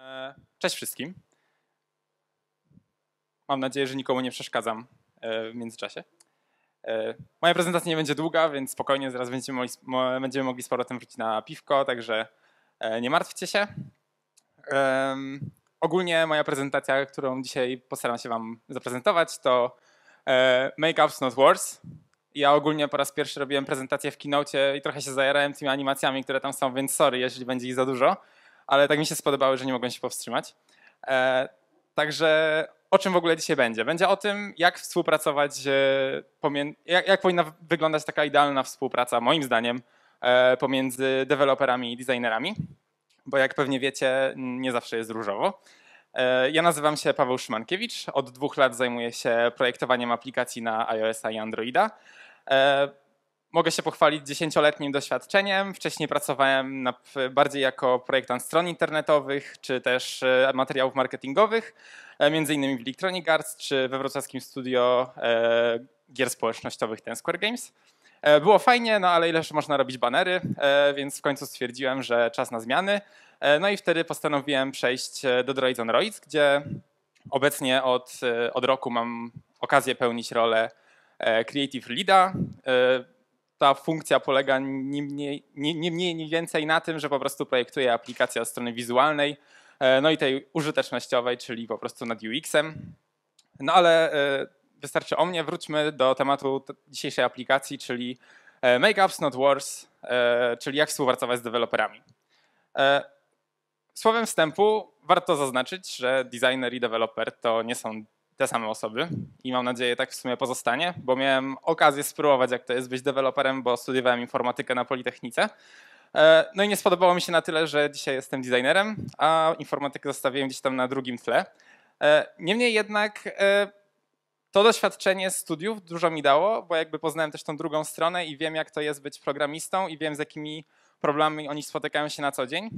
E, cześć wszystkim. Mam nadzieję, że nikomu nie przeszkadzam e, w międzyczasie. E, moja prezentacja nie będzie długa, więc spokojnie zaraz będziemy mogli, będziemy mogli z powrotem wrócić na piwko, także nie martwcie się. Ogólnie moja prezentacja, którą dzisiaj postaram się Wam zaprezentować, to Make-ups Not Wars. Ja ogólnie po raz pierwszy robiłem prezentację w Keynote i trochę się zajarałem tymi animacjami, które tam są, więc sorry, jeśli będzie ich za dużo ale tak mi się spodobały, że nie mogłem się powstrzymać. E, także o czym w ogóle dzisiaj będzie? Będzie o tym, jak współpracować, e, jak, jak powinna wyglądać taka idealna współpraca, moim zdaniem, e, pomiędzy deweloperami i designerami, bo jak pewnie wiecie, nie zawsze jest różowo. Ja nazywam się Paweł Szymankiewicz. Od dwóch lat zajmuję się projektowaniem aplikacji na iOS-a i Androida. Mogę się pochwalić dziesięcioletnim doświadczeniem. Wcześniej pracowałem na, bardziej jako projektant stron internetowych czy też e, materiałów marketingowych, e, między innymi w Electronic Arts czy we wrocławskim studio e, gier społecznościowych Ten Square Games. Było fajnie, no ale ileż można robić banery, więc w końcu stwierdziłem, że czas na zmiany. No i wtedy postanowiłem przejść do Droids on Roids, gdzie obecnie od, od roku mam okazję pełnić rolę Creative Leada ta funkcja polega nie mniej, nie, nie mniej, nie więcej na tym, że po prostu projektuje aplikację od strony wizualnej, e, no i tej użytecznościowej, czyli po prostu nad UX-em. No ale e, wystarczy o mnie, wróćmy do tematu dzisiejszej aplikacji, czyli e, Make Not Wars, czyli jak współpracować z deweloperami. Słowem wstępu warto zaznaczyć, że designer i deweloper to nie są te same osoby i mam nadzieję tak w sumie pozostanie, bo miałem okazję spróbować jak to jest być deweloperem, bo studiowałem informatykę na Politechnice. E, no i nie spodobało mi się na tyle, że dzisiaj jestem designerem, a informatykę zostawiłem gdzieś tam na drugim tle. E, niemniej jednak e, to doświadczenie studiów dużo mi dało, bo jakby poznałem też tą drugą stronę i wiem jak to jest być programistą i wiem z jakimi problemami oni spotykają się na co dzień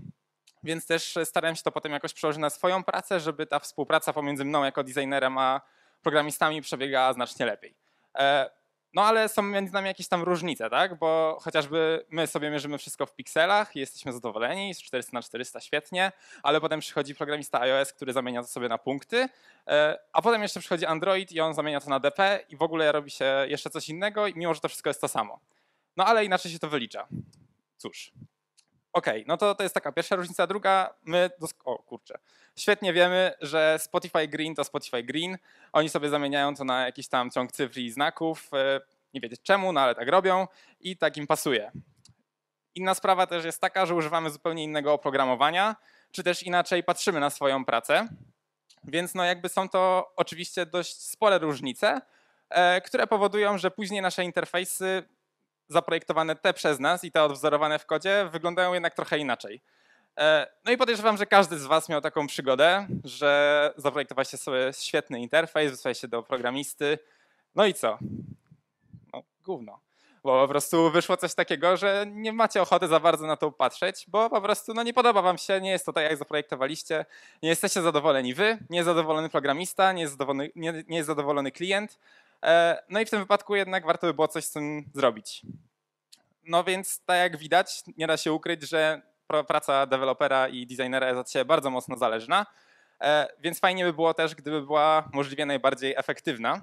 więc też starałem się to potem jakoś przełożyć na swoją pracę, żeby ta współpraca pomiędzy mną jako designerem a programistami przebiegała znacznie lepiej. E, no ale są między nami jakieś tam różnice, tak? Bo chociażby my sobie mierzymy wszystko w pikselach i jesteśmy zadowoleni, z 400 na 400 świetnie, ale potem przychodzi programista iOS, który zamienia to sobie na punkty, e, a potem jeszcze przychodzi Android i on zamienia to na DP i w ogóle robi się jeszcze coś innego, mimo że to wszystko jest to samo. No ale inaczej się to wylicza. Cóż, Okej, okay, no to to jest taka pierwsza różnica. Druga, my, o kurczę, świetnie wiemy, że Spotify Green to Spotify Green. Oni sobie zamieniają to na jakiś tam ciąg cyfr i znaków. E, nie wiedzieć czemu, no ale tak robią i tak im pasuje. Inna sprawa też jest taka, że używamy zupełnie innego oprogramowania, czy też inaczej patrzymy na swoją pracę. Więc no jakby są to oczywiście dość spore różnice, e, które powodują, że później nasze interfejsy zaprojektowane te przez nas i te odwzorowane w kodzie wyglądają jednak trochę inaczej. E, no i podejrzewam, że każdy z Was miał taką przygodę, że zaprojektowaliście sobie świetny interfejs, wysłaliście do programisty, no i co? No, gówno. Bo po prostu wyszło coś takiego, że nie macie ochoty za bardzo na to patrzeć, bo po prostu no, nie podoba wam się, nie jest to tak, jak zaprojektowaliście, nie jesteście zadowoleni wy, nie jest zadowolony programista, nie jest zadowolony, nie, nie jest zadowolony klient, E, no i w tym wypadku jednak warto by było coś z tym zrobić. No więc tak jak widać, nie da się ukryć, że praca dewelopera i designera jest od siebie bardzo mocno zależna, e, więc fajnie by było też, gdyby była możliwie najbardziej efektywna.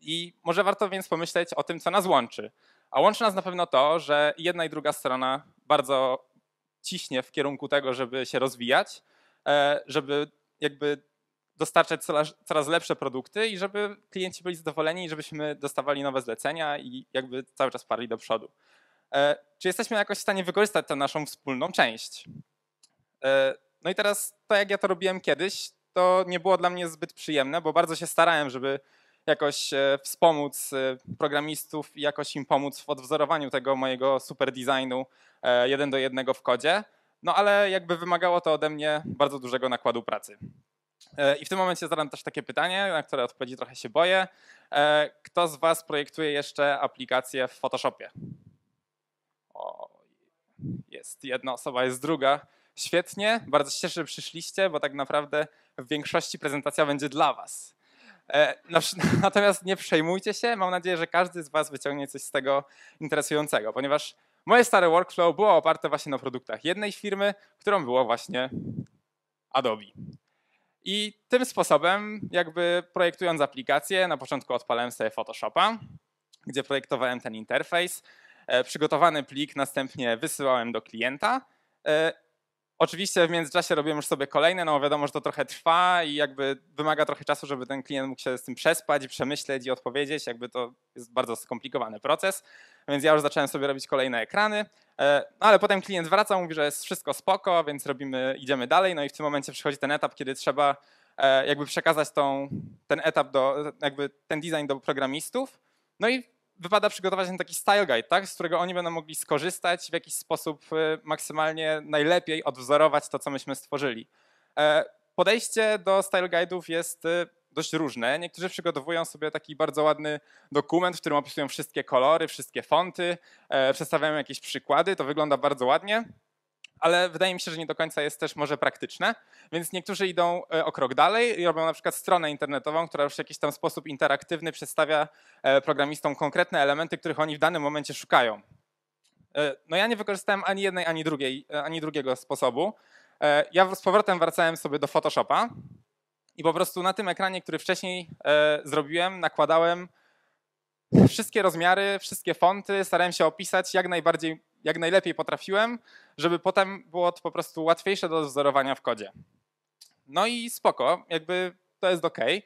I może warto więc pomyśleć o tym, co nas łączy. A łączy nas na pewno to, że jedna i druga strona bardzo ciśnie w kierunku tego, żeby się rozwijać, e, żeby jakby dostarczać coraz, coraz lepsze produkty i żeby klienci byli zadowoleni i żebyśmy dostawali nowe zlecenia i jakby cały czas parli do przodu. E, czy jesteśmy jakoś w stanie wykorzystać tę naszą wspólną część? E, no i teraz to, tak jak ja to robiłem kiedyś, to nie było dla mnie zbyt przyjemne, bo bardzo się starałem, żeby jakoś e, wspomóc programistów i jakoś im pomóc w odwzorowaniu tego mojego super designu jeden do jednego w kodzie. No ale jakby wymagało to ode mnie bardzo dużego nakładu pracy. E, I w tym momencie zadam też takie pytanie, na które odpowiedzi trochę się boję. E, kto z Was projektuje jeszcze aplikację w Photoshopie? O, jest jedna osoba, jest druga. Świetnie, bardzo się cieszę, że przyszliście, bo tak naprawdę w większości prezentacja będzie dla Was. E, natomiast nie przejmujcie się, mam nadzieję, że każdy z Was wyciągnie coś z tego interesującego, ponieważ moje stare workflow było oparte właśnie na produktach jednej firmy, którą było właśnie Adobe. I tym sposobem, jakby projektując aplikację, na początku odpalałem sobie Photoshopa, gdzie projektowałem ten interfejs. E, przygotowany plik następnie wysyłałem do klienta. E, oczywiście w międzyczasie robiłem już sobie kolejne, no wiadomo, że to trochę trwa i jakby wymaga trochę czasu, żeby ten klient mógł się z tym przespać przemyśleć i odpowiedzieć, jakby to jest bardzo skomplikowany proces, więc ja już zacząłem sobie robić kolejne ekrany. E, ale potem klient wraca, mówi, że jest wszystko spoko, więc robimy, idziemy dalej. No i w tym momencie przychodzi ten etap, kiedy trzeba e, jakby przekazać tą, ten etap do, jakby ten design do programistów. No i wypada przygotować ten taki style guide, tak, z którego oni będą mogli skorzystać w jakiś sposób e, maksymalnie najlepiej odwzorować to, co myśmy stworzyli. Podejście do style guide'ów jest dość różne. Niektórzy przygotowują sobie taki bardzo ładny dokument, w którym opisują wszystkie kolory, wszystkie fonty, e, przedstawiają jakieś przykłady, to wygląda bardzo ładnie, ale wydaje mi się, że nie do końca jest też może praktyczne, więc niektórzy idą e, o krok dalej i robią na przykład stronę internetową, która już w jakiś tam sposób interaktywny przedstawia e, programistom konkretne elementy, których oni w danym momencie szukają. E, no ja nie wykorzystałem ani jednej, ani drugiej, ani drugiego sposobu. Ja z powrotem wracałem sobie do Photoshopa, i po prostu na tym ekranie, który wcześniej e, zrobiłem, nakładałem wszystkie rozmiary, wszystkie fonty, starałem się opisać jak najbardziej, jak najlepiej potrafiłem, żeby potem było to po prostu łatwiejsze do wzorowania w kodzie. No i spoko, jakby to jest ok. E,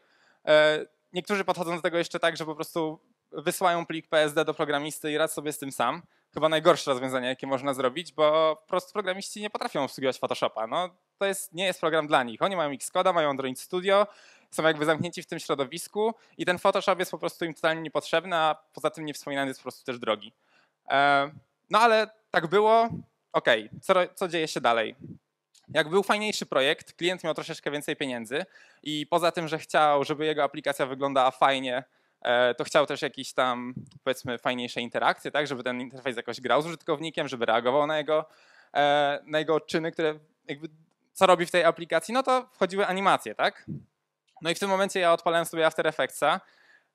niektórzy podchodzą do tego jeszcze tak, że po prostu wysyłają plik PSD do programisty i rad sobie z tym sam chyba najgorsze rozwiązanie, jakie można zrobić, bo po prostu programiści nie potrafią obsługiwać Photoshopa. No, to jest, nie jest program dla nich. Oni mają Xcode, mają Android Studio, są jakby zamknięci w tym środowisku i ten Photoshop jest po prostu im totalnie niepotrzebny, a poza tym nie wspominany jest po prostu też drogi. E, no ale tak było, okej, okay. co, co dzieje się dalej? Jak był fajniejszy projekt, klient miał troszeczkę więcej pieniędzy i poza tym, że chciał, żeby jego aplikacja wyglądała fajnie, E, to chciał też jakieś tam, powiedzmy, fajniejsze interakcje, tak, żeby ten interfejs jakoś grał z użytkownikiem, żeby reagował na jego, e, na jego odczyny, które jakby, co robi w tej aplikacji, no to wchodziły animacje, tak? No i w tym momencie ja odpalałem sobie After Effectsa,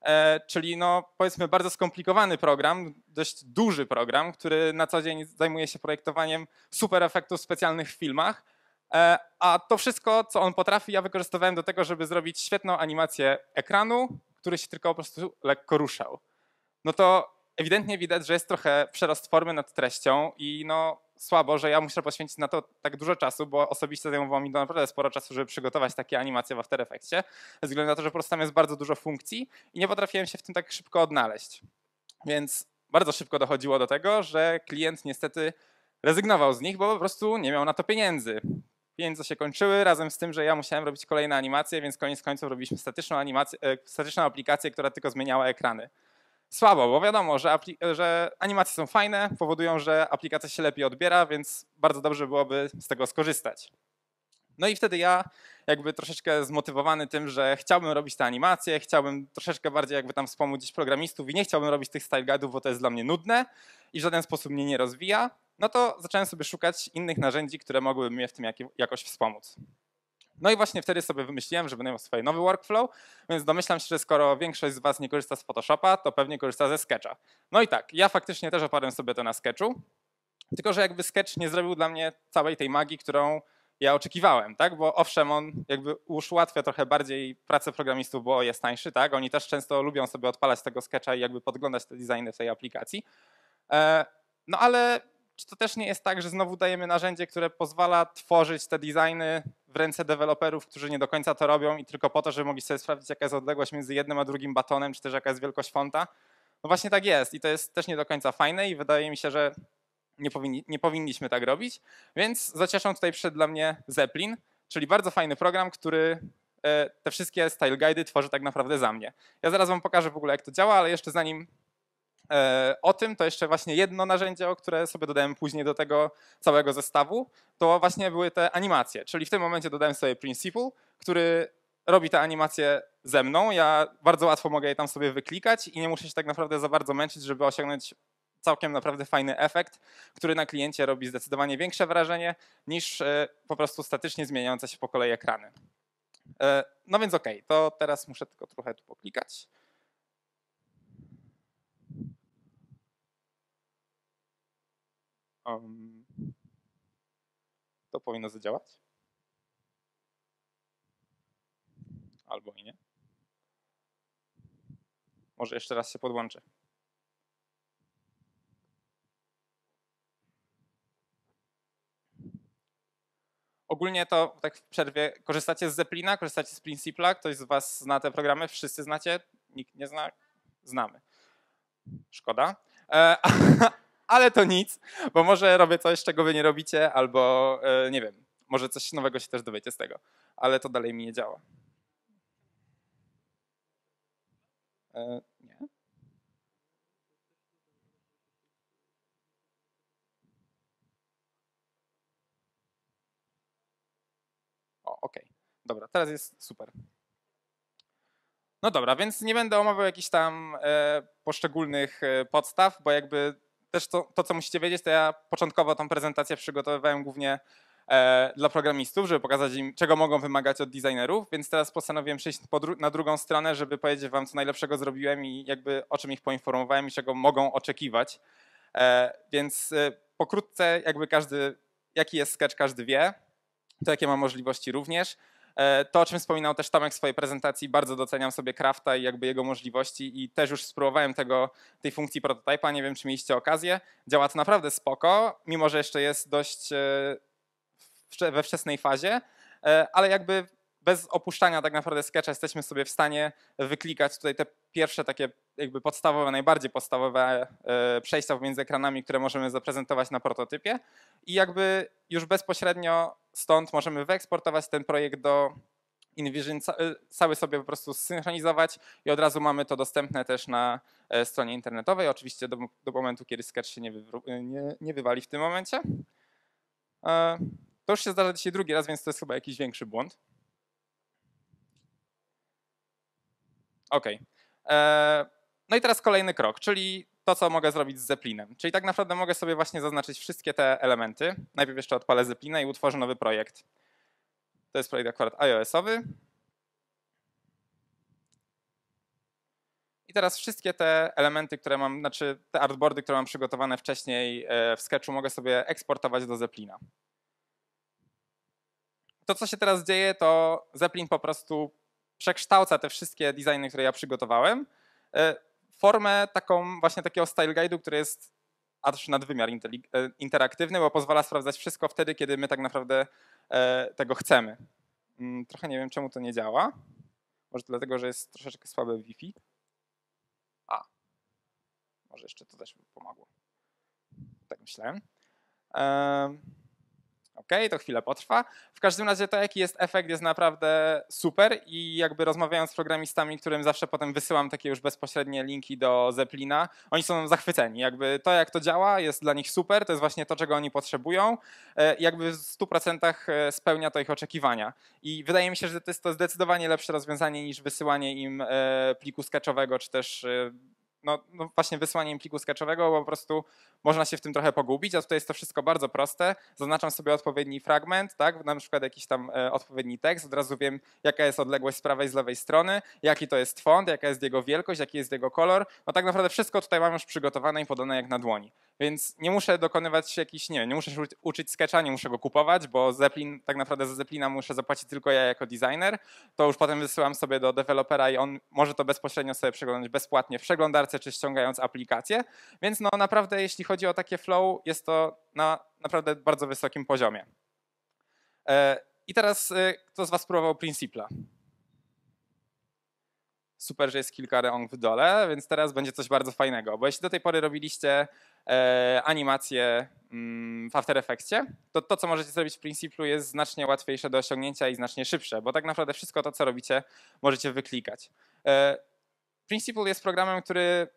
e, czyli no powiedzmy bardzo skomplikowany program, dość duży program, który na co dzień zajmuje się projektowaniem super efektów specjalnych w filmach, a to wszystko, co on potrafi, ja wykorzystywałem do tego, żeby zrobić świetną animację ekranu, który się tylko po prostu lekko ruszał. No to ewidentnie widać, że jest trochę przerost formy nad treścią i no słabo, że ja muszę poświęcić na to tak dużo czasu, bo osobiście zajmowało mi to naprawdę sporo czasu, żeby przygotować takie animacje w After Effectsie, ze względu na to, że po prostu tam jest bardzo dużo funkcji i nie potrafiłem się w tym tak szybko odnaleźć. Więc bardzo szybko dochodziło do tego, że klient niestety rezygnował z nich, bo po prostu nie miał na to pieniędzy pieniądze się kończyły, razem z tym, że ja musiałem robić kolejne animacje, więc koniec końców robiliśmy statyczną, animację, e, statyczną aplikację, która tylko zmieniała ekrany. Słabo, bo wiadomo, że, że animacje są fajne, powodują, że aplikacja się lepiej odbiera, więc bardzo dobrze byłoby z tego skorzystać. No i wtedy ja jakby troszeczkę zmotywowany tym, że chciałbym robić te animacje, chciałbym troszeczkę bardziej jakby tam wspomóc gdzieś programistów i nie chciałbym robić tych style guide'ów, bo to jest dla mnie nudne i w żaden sposób mnie nie rozwija, no to zacząłem sobie szukać innych narzędzi, które mogłyby mnie w tym jakoś wspomóc. No i właśnie wtedy sobie wymyśliłem, że będę miał swój nowy workflow, więc domyślam się, że skoro większość z Was nie korzysta z Photoshopa, to pewnie korzysta ze Sketcha. No i tak, ja faktycznie też oparłem sobie to na Sketchu, tylko że jakby Sketch nie zrobił dla mnie całej tej magii, którą ja oczekiwałem, tak? Bo owszem, on jakby już ułatwia trochę bardziej pracę programistów, bo jest tańszy, tak? Oni też często lubią sobie odpalać tego sketcha i jakby podglądać te designy w tej aplikacji. E, no ale czy to też nie jest tak, że znowu dajemy narzędzie, które pozwala tworzyć te designy w ręce deweloperów, którzy nie do końca to robią i tylko po to, żeby mogli sobie sprawdzić, jaka jest odległość między jednym a drugim batonem, czy też jaka jest wielkość fonta? No właśnie tak jest i to jest też nie do końca fajne i wydaje mi się, że nie, powinni, nie powinniśmy tak robić, więc zacieszą tutaj przyszedł dla mnie Zeppelin, czyli bardzo fajny program, który e, te wszystkie style guide'y tworzy tak naprawdę za mnie. Ja zaraz wam pokażę w ogóle, jak to działa, ale jeszcze zanim e, o tym, to jeszcze właśnie jedno narzędzie, które sobie dodałem później do tego całego zestawu, to właśnie były te animacje. Czyli w tym momencie dodałem sobie Principle, który robi te animacje ze mną. Ja bardzo łatwo mogę je tam sobie wyklikać i nie muszę się tak naprawdę za bardzo męczyć, żeby osiągnąć całkiem naprawdę fajny efekt, który na kliencie robi zdecydowanie większe wrażenie niż e, po prostu statycznie zmieniające się po kolei ekrany. E, no więc okej, okay, to teraz muszę tylko trochę tu poklikać. Um, to powinno zadziałać. Albo i nie. Może jeszcze raz się podłączę. Ogólnie to, tak w przerwie, korzystacie z Zeppelina, korzystacie z Principla? Ktoś z was zna te programy? Wszyscy znacie? Nikt nie zna? Znamy. Szkoda. E, ale to nic, bo może robię coś, czego wy nie robicie, albo e, nie wiem, może coś nowego się też dowiecie z tego, ale to dalej mi nie działa. E, Dobra, teraz jest super. No dobra, więc nie będę omawiał jakichś tam e, poszczególnych e, podstaw, bo jakby też to, to, co musicie wiedzieć, to ja początkowo tą prezentację przygotowywałem głównie e, dla programistów, żeby pokazać im, czego mogą wymagać od designerów, więc teraz postanowiłem przejść na drugą stronę, żeby powiedzieć wam, co najlepszego zrobiłem i jakby o czym ich poinformowałem i czego mogą oczekiwać. Więc pokrótce jakby każdy, jaki jest sketch, każdy wie, to jakie ma możliwości również. E, to, o czym wspominał też Tomek w swojej prezentacji, bardzo doceniam sobie Krafta i jakby jego możliwości i też już spróbowałem tego, tej funkcji prototypa, nie wiem czy mieliście okazję. Działa to naprawdę spoko, mimo że jeszcze jest dość e, we wczesnej fazie, e, ale jakby bez opuszczania tak naprawdę sketcha jesteśmy sobie w stanie wyklikać tutaj te pierwsze takie jakby podstawowe, najbardziej podstawowe e, przejścia pomiędzy ekranami, które możemy zaprezentować na prototypie i jakby już bezpośrednio stąd możemy wyeksportować ten projekt do InVision, e, cały sobie po prostu zsynchronizować i od razu mamy to dostępne też na e, stronie internetowej, oczywiście do, do momentu, kiedy sketch się nie, nie, nie wywali w tym momencie. To już się zdarza dzisiaj drugi raz, więc to jest chyba jakiś większy błąd. OK. E, no i teraz kolejny krok, czyli to, co mogę zrobić z Zeppelinem. Czyli tak naprawdę mogę sobie właśnie zaznaczyć wszystkie te elementy. Najpierw jeszcze odpalę Zeppelina i utworzę nowy projekt. To jest projekt akurat iOS-owy. I teraz wszystkie te elementy, które mam, znaczy te artboardy, które mam przygotowane wcześniej e, w Sketchu, mogę sobie eksportować do Zeppelina. To, co się teraz dzieje, to Zeppelin po prostu przekształca te wszystkie designy, które ja przygotowałem, e, formę taką właśnie takiego style guide'u, który jest aż nadwymiar e, interaktywny, bo pozwala sprawdzać wszystko wtedy, kiedy my tak naprawdę e, tego chcemy. Mm, trochę nie wiem, czemu to nie działa. Może dlatego, że jest troszeczkę słabe Wi-Fi. A, może jeszcze to też by pomogło. Tak myślałem. Ok, to chwilę potrwa. W każdym razie to, jaki jest efekt, jest naprawdę super i jakby rozmawiając z programistami, którym zawsze potem wysyłam takie już bezpośrednie linki do Zeplina, oni są zachwyceni. Jakby to, jak to działa, jest dla nich super, to jest właśnie to, czego oni potrzebują. E, jakby w 100% e, spełnia to ich oczekiwania. I wydaje mi się, że to jest to zdecydowanie lepsze rozwiązanie niż wysyłanie im e, pliku sketchowego, czy też no, no, właśnie wysłanie im pliku sketchowego, bo po prostu można się w tym trochę pogubić, a tutaj jest to wszystko bardzo proste. Zaznaczam sobie odpowiedni fragment, tak, na przykład jakiś tam e, odpowiedni tekst, od razu wiem, jaka jest odległość z prawej i z lewej strony, jaki to jest font, jaka jest jego wielkość, jaki jest jego kolor. No tak naprawdę wszystko tutaj mam już przygotowane i podane jak na dłoni. Więc nie muszę dokonywać jakichś, nie wiem, nie muszę się uczyć sketcha, nie muszę go kupować, bo Zeppelin, tak naprawdę za Zeppelina muszę zapłacić tylko ja jako designer. To już potem wysyłam sobie do dewelopera i on może to bezpośrednio sobie przeglądać bezpłatnie w przeglądarce czy ściągając aplikację. Więc no naprawdę, jeśli chodzi chodzi o takie flow, jest to na naprawdę bardzo wysokim poziomie. E, I teraz e, kto z Was próbował Principla? Super, że jest kilka rąk w dole, więc teraz będzie coś bardzo fajnego, bo jeśli do tej pory robiliście e, animacje mm, w After Effectsie, to to, co możecie zrobić w Principlu jest znacznie łatwiejsze do osiągnięcia i znacznie szybsze, bo tak naprawdę wszystko to, co robicie, możecie wyklikać. Principle jest programem, który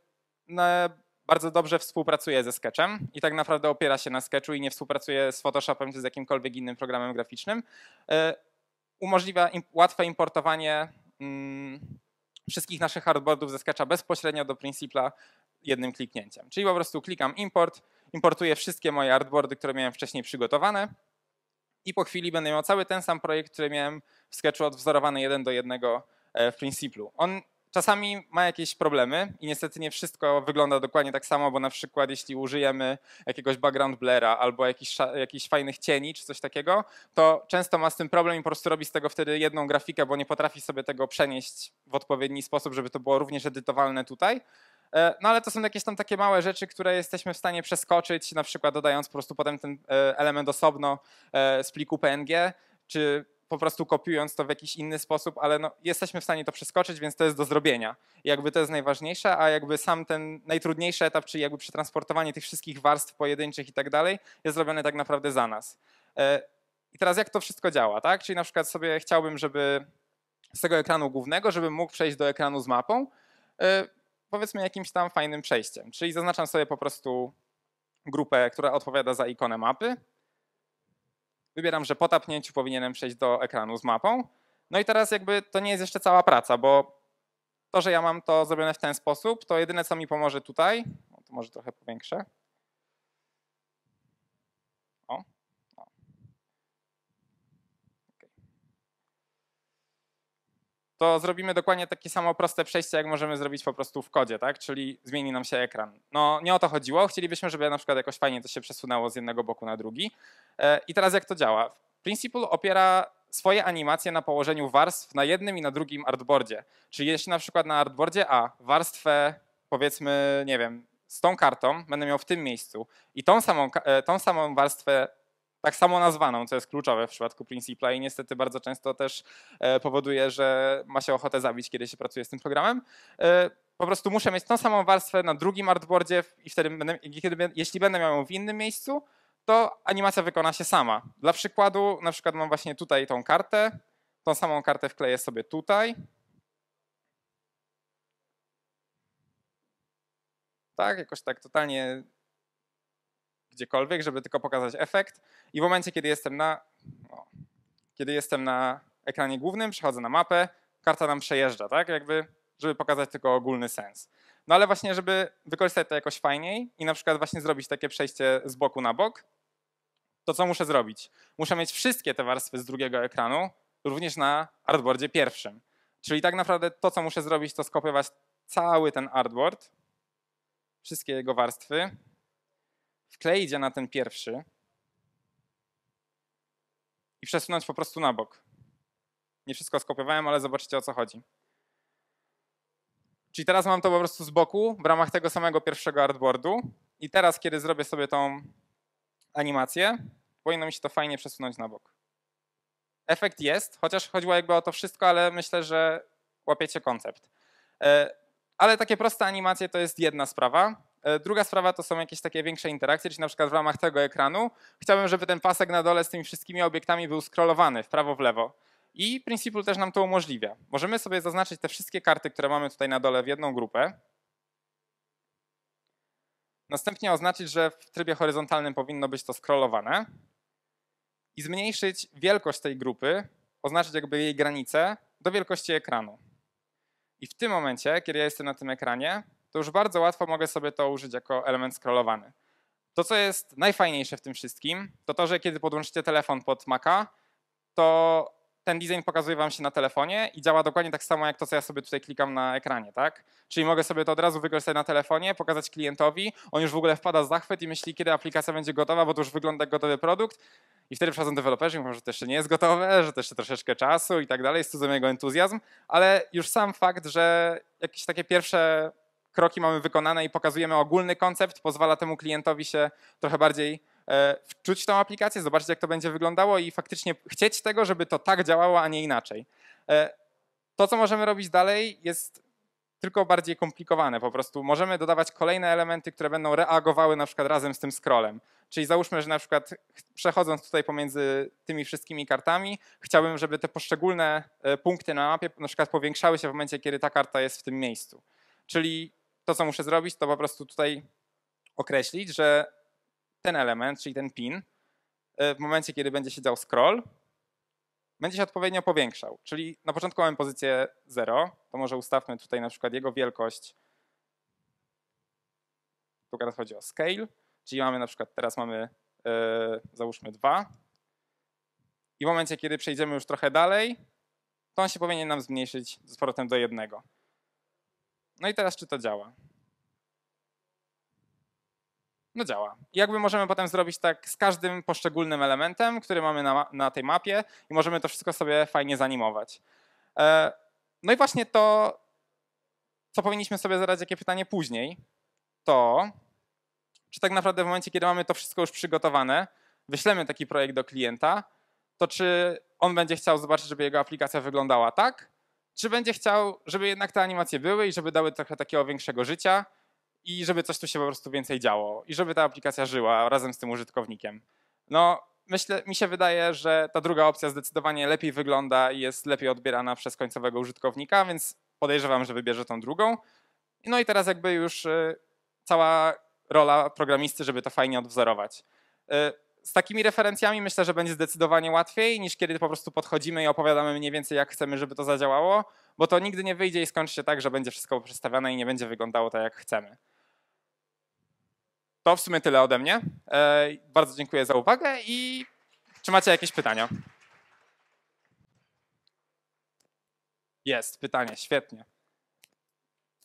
bardzo dobrze współpracuje ze Sketchem i tak naprawdę opiera się na Sketchu i nie współpracuje z Photoshopem czy z jakimkolwiek innym programem graficznym. E, umożliwia im, łatwe importowanie mm, wszystkich naszych hardboardów ze Sketcha bezpośrednio do Principla jednym kliknięciem. Czyli po prostu klikam import, importuję wszystkie moje hardboardy które miałem wcześniej przygotowane i po chwili będę miał cały ten sam projekt, który miałem w Sketchu odwzorowany jeden do jednego e, w Principlu. On czasami ma jakieś problemy i niestety nie wszystko wygląda dokładnie tak samo, bo na przykład jeśli użyjemy jakiegoś background blera albo jakichś, jakichś fajnych cieni czy coś takiego, to często ma z tym problem i po prostu robi z tego wtedy jedną grafikę, bo nie potrafi sobie tego przenieść w odpowiedni sposób, żeby to było również edytowalne tutaj. E, no ale to są jakieś tam takie małe rzeczy, które jesteśmy w stanie przeskoczyć, na przykład dodając po prostu potem ten e, element osobno e, z pliku PNG, czy po prostu kopiując to w jakiś inny sposób, ale no, jesteśmy w stanie to przeskoczyć, więc to jest do zrobienia. jakby to jest najważniejsze, a jakby sam ten najtrudniejszy etap, czyli jakby przetransportowanie tych wszystkich warstw pojedynczych i tak dalej, jest zrobione tak naprawdę za nas. E, I teraz jak to wszystko działa, tak? Czyli na przykład sobie chciałbym, żeby z tego ekranu głównego, żebym mógł przejść do ekranu z mapą, e, powiedzmy jakimś tam fajnym przejściem. Czyli zaznaczam sobie po prostu grupę, która odpowiada za ikonę mapy, Wybieram, że po tapnięciu powinienem przejść do ekranu z mapą. No i teraz jakby to nie jest jeszcze cała praca, bo to, że ja mam to zrobione w ten sposób, to jedyne co mi pomoże tutaj, no to może trochę powiększę, to zrobimy dokładnie takie samo proste przejście, jak możemy zrobić po prostu w kodzie, tak? Czyli zmieni nam się ekran. No nie o to chodziło, chcielibyśmy, żeby na przykład jakoś fajnie to się przesunęło z jednego boku na drugi. E, I teraz jak to działa? Principle opiera swoje animacje na położeniu warstw na jednym i na drugim artboardzie. Czyli jeśli na przykład na artboardzie A warstwę powiedzmy, nie wiem, z tą kartą będę miał w tym miejscu i tą samą, e, tą samą warstwę tak samo nazwaną, co jest kluczowe w przypadku Principla i niestety bardzo często też e, powoduje, że ma się ochotę zabić, kiedy się pracuje z tym programem. E, po prostu muszę mieć tą samą warstwę na drugim artboardzie i wtedy, będę, kiedy, jeśli będę miał ją w innym miejscu, to animacja wykona się sama. Dla przykładu, na przykład mam właśnie tutaj tą kartę, tą samą kartę wkleję sobie tutaj. Tak, jakoś tak totalnie gdziekolwiek, żeby tylko pokazać efekt. I w momencie, kiedy jestem na, kiedy jestem na ekranie głównym, przechodzę na mapę, karta nam przejeżdża, tak? Jakby, żeby pokazać tylko ogólny sens. No ale właśnie, żeby wykorzystać to jakoś fajniej i na przykład właśnie zrobić takie przejście z boku na bok, to co muszę zrobić? Muszę mieć wszystkie te warstwy z drugiego ekranu, również na artboardzie pierwszym. Czyli tak naprawdę to, co muszę zrobić, to skopiować cały ten artboard, wszystkie jego warstwy, w idzie na ten pierwszy i przesunąć po prostu na bok. Nie wszystko skopiowałem, ale zobaczycie o co chodzi. Czyli teraz mam to po prostu z boku, w ramach tego samego pierwszego artboardu. I teraz, kiedy zrobię sobie tą animację, powinno mi się to fajnie przesunąć na bok. Efekt jest, chociaż chodziło jakby o to wszystko, ale myślę, że łapiecie koncept. E, ale takie proste animacje to jest jedna sprawa. E, druga sprawa to są jakieś takie większe interakcje, czyli na przykład w ramach tego ekranu chciałbym, żeby ten pasek na dole z tymi wszystkimi obiektami był scrollowany w prawo, w lewo. I Principle też nam to umożliwia. Możemy sobie zaznaczyć te wszystkie karty, które mamy tutaj na dole w jedną grupę. Następnie oznaczyć, że w trybie horyzontalnym powinno być to scrollowane i zmniejszyć wielkość tej grupy, oznaczyć jakby jej granicę do wielkości ekranu. I w tym momencie, kiedy ja jestem na tym ekranie, to już bardzo łatwo mogę sobie to użyć jako element scrollowany. To, co jest najfajniejsze w tym wszystkim, to to, że kiedy podłączycie telefon pod Maca, to ten design pokazuje wam się na telefonie i działa dokładnie tak samo jak to, co ja sobie tutaj klikam na ekranie, tak? Czyli mogę sobie to od razu wykorzystać na telefonie, pokazać klientowi, on już w ogóle wpada z zachwyt i myśli, kiedy aplikacja będzie gotowa, bo to już wygląda jak gotowy produkt i wtedy przychodzą deweloperzy i mówią, że to jeszcze nie jest gotowe, że to jeszcze troszeczkę czasu i tak dalej, jest cudzą jego entuzjazm, ale już sam fakt, że jakieś takie pierwsze kroki mamy wykonane i pokazujemy ogólny koncept, pozwala temu klientowi się trochę bardziej e, wczuć w tą aplikację, zobaczyć jak to będzie wyglądało i faktycznie chcieć tego, żeby to tak działało, a nie inaczej. E, to, co możemy robić dalej jest tylko bardziej komplikowane. Po prostu możemy dodawać kolejne elementy, które będą reagowały na przykład razem z tym scrollem. Czyli załóżmy, że na przykład przechodząc tutaj pomiędzy tymi wszystkimi kartami, chciałbym, żeby te poszczególne e, punkty na mapie na przykład powiększały się w momencie, kiedy ta karta jest w tym miejscu. Czyli to, co muszę zrobić, to po prostu tutaj określić, że ten element, czyli ten pin, e, w momencie, kiedy będzie siedział scroll, będzie się odpowiednio powiększał. Czyli na początku mamy pozycję 0, to może ustawmy tutaj na przykład jego wielkość. Tu teraz chodzi o scale, czyli mamy na przykład, teraz mamy yy, załóżmy 2 i w momencie, kiedy przejdziemy już trochę dalej, to on się powinien nam zmniejszyć z powrotem do jednego. No i teraz czy to działa? No działa. jakby możemy potem zrobić tak z każdym poszczególnym elementem, który mamy na, na tej mapie i możemy to wszystko sobie fajnie zanimować. E, no i właśnie to, co powinniśmy sobie zadać, jakie pytanie później, to czy tak naprawdę w momencie, kiedy mamy to wszystko już przygotowane, wyślemy taki projekt do klienta, to czy on będzie chciał zobaczyć, żeby jego aplikacja wyglądała tak, czy będzie chciał, żeby jednak te animacje były i żeby dały trochę takiego większego życia i żeby coś tu się po prostu więcej działo i żeby ta aplikacja żyła razem z tym użytkownikiem. No, myślę, mi się wydaje, że ta druga opcja zdecydowanie lepiej wygląda i jest lepiej odbierana przez końcowego użytkownika, więc podejrzewam, że wybierze tą drugą. No i teraz jakby już y, cała rola programisty, żeby to fajnie odwzorować. Y, z takimi referencjami myślę, że będzie zdecydowanie łatwiej niż kiedy po prostu podchodzimy i opowiadamy mniej więcej jak chcemy, żeby to zadziałało, bo to nigdy nie wyjdzie i skończy się tak, że będzie wszystko przedstawiane i nie będzie wyglądało tak jak chcemy. To w sumie tyle ode mnie. E, bardzo dziękuję za uwagę i czy macie jakieś pytania? Jest, pytanie, świetnie.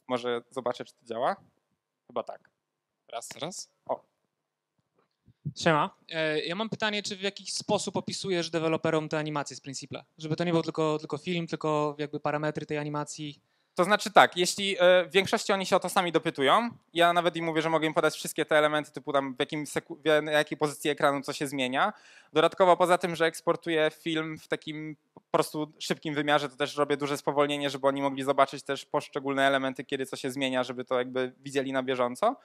Może zobaczę, czy to działa? Chyba tak. Raz, raz. O, Siema. E, ja mam pytanie, czy w jakiś sposób opisujesz deweloperom te animacje z Principla? Żeby to nie był tylko, tylko film, tylko jakby parametry tej animacji. To znaczy tak, jeśli e, w większości oni się o to sami dopytują, ja nawet im mówię, że mogę im podać wszystkie te elementy, typu tam w, jakim w jakiej pozycji ekranu co się zmienia. Dodatkowo poza tym, że eksportuję film w takim po prostu szybkim wymiarze, to też robię duże spowolnienie, żeby oni mogli zobaczyć też poszczególne elementy, kiedy co się zmienia, żeby to jakby widzieli na bieżąco.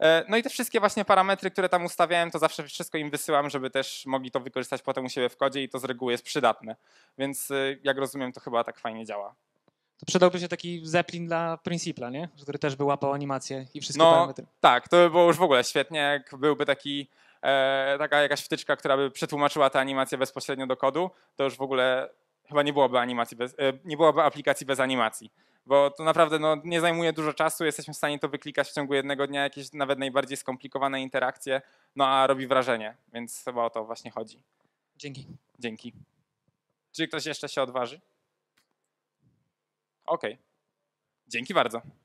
E, no i te wszystkie właśnie parametry, które tam ustawiałem, to zawsze wszystko im wysyłam, żeby też mogli to wykorzystać potem u siebie w kodzie i to z reguły jest przydatne. Więc y, jak rozumiem, to chyba tak fajnie działa. To przydałby się taki Zeppelin dla Principla, nie? który też by łapał animację i wszystkie no, parametry. Tak, to by było już w ogóle świetnie, jak byłby taki e, taka jakaś wtyczka, która by przetłumaczyła tę animację bezpośrednio do kodu, to już w ogóle chyba nie byłoby, animacji bez, e, nie byłoby aplikacji bez animacji bo to naprawdę no, nie zajmuje dużo czasu, jesteśmy w stanie to wyklikać w ciągu jednego dnia, jakieś nawet najbardziej skomplikowane interakcje, no a robi wrażenie, więc chyba o to właśnie chodzi. Dzięki. Dzięki. Czy ktoś jeszcze się odważy? Okej. Okay. Dzięki bardzo.